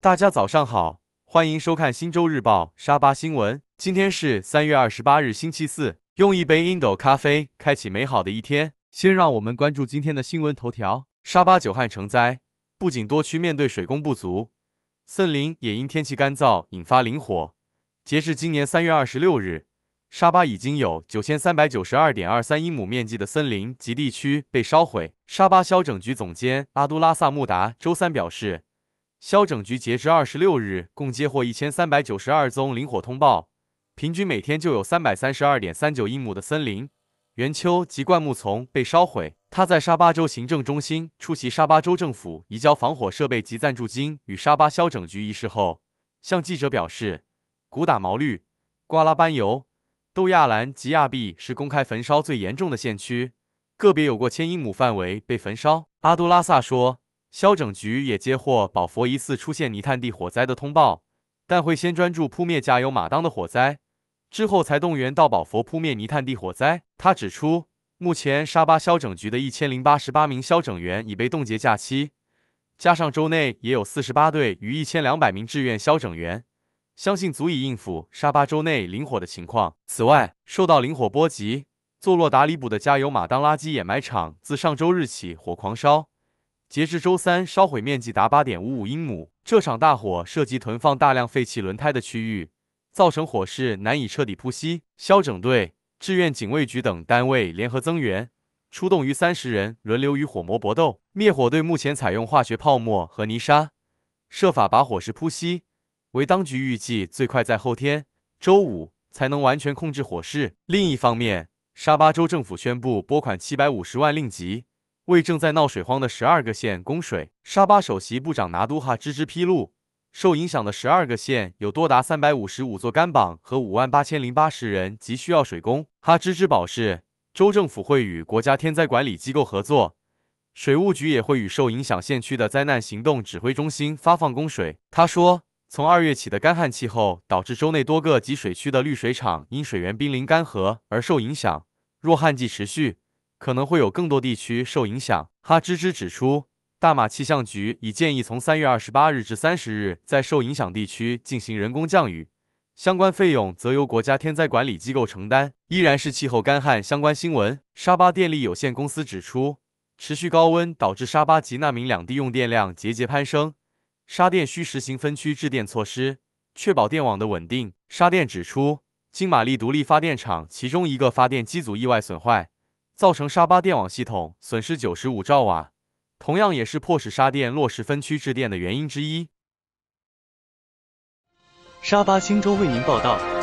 大家早上好，欢迎收看《新州日报》沙巴新闻。今天是三月二十八日，星期四。用一杯 Indo 咖啡开启美好的一天。先让我们关注今天的新闻头条：沙巴久旱成灾，不仅多区面对水供不足，森林也因天气干燥引发林火。截至今年三月二十六日，沙巴已经有九千三百九十二点二三英亩面积的森林及地区被烧毁。沙巴消拯局总监阿都拉萨穆达周三表示。消整局截至二十六日，共接获一千三百九十二宗林火通报，平均每天就有三百三十二点三九英亩的森林、园丘及灌木丛被烧毁。他在沙巴州行政中心出席沙巴州政府移交防火设备及赞助金与沙巴消整局仪式后，向记者表示，古打毛绿、瓜拉班尤、豆亚兰及亚庇是公开焚烧最严重的县区，个别有过千英亩范围被焚烧。阿杜拉萨说。消拯局也接获宝佛疑似出现泥炭地火灾的通报，但会先专注扑灭加油马当的火灾，之后才动员到宝佛扑灭泥炭地火灾。他指出，目前沙巴消拯局的一千零八十八名消拯员已被冻结假期，加上州内也有四十八队与一千两百名志愿消拯员，相信足以应付沙巴州内林火的情况。此外，受到林火波及，坐落达里卜的加油马当垃圾掩埋场自上周日起火狂烧。截至周三，烧毁面积达八点五五英亩。这场大火涉及囤放大量废弃轮胎的区域，造成火势难以彻底扑熄。消整队、志愿警卫局等单位联合增援，出动逾三十人轮流与火魔搏斗。灭火队目前采用化学泡沫和泥沙，设法把火势扑熄。为当局预计最快在后天周五才能完全控制火势。另一方面，沙巴州政府宣布拨款七百五十万令吉。为正在闹水荒的十二个县供水，沙巴首席部长拿督哈芝芝披露，受影响的十二个县有多达三百五十五座干榜和五万八千零八十人急需要水供。哈芝芝表示，州政府会与国家天灾管理机构合作，水务局也会与受影响县区的灾难行动指挥中心发放供水。他说，从二月起的干旱气候导致州内多个集水区的滤水厂因水源濒临干涸而受影响，若旱季持续。可能会有更多地区受影响。哈芝芝指出，大马气象局已建议从三月二十八日至三十日在受影响地区进行人工降雨，相关费用则由国家天灾管理机构承担。依然是气候干旱相关新闻。沙巴电力有限公司指出，持续高温导致沙巴及纳闽两地用电量节节攀升，沙电需实行分区制电措施，确保电网的稳定。沙电指出，金玛丽独立发电厂其中一个发电机组意外损坏。造成沙巴电网系统损失九十五兆瓦，同样也是迫使沙电落实分区制电的原因之一。沙巴星洲为您报道。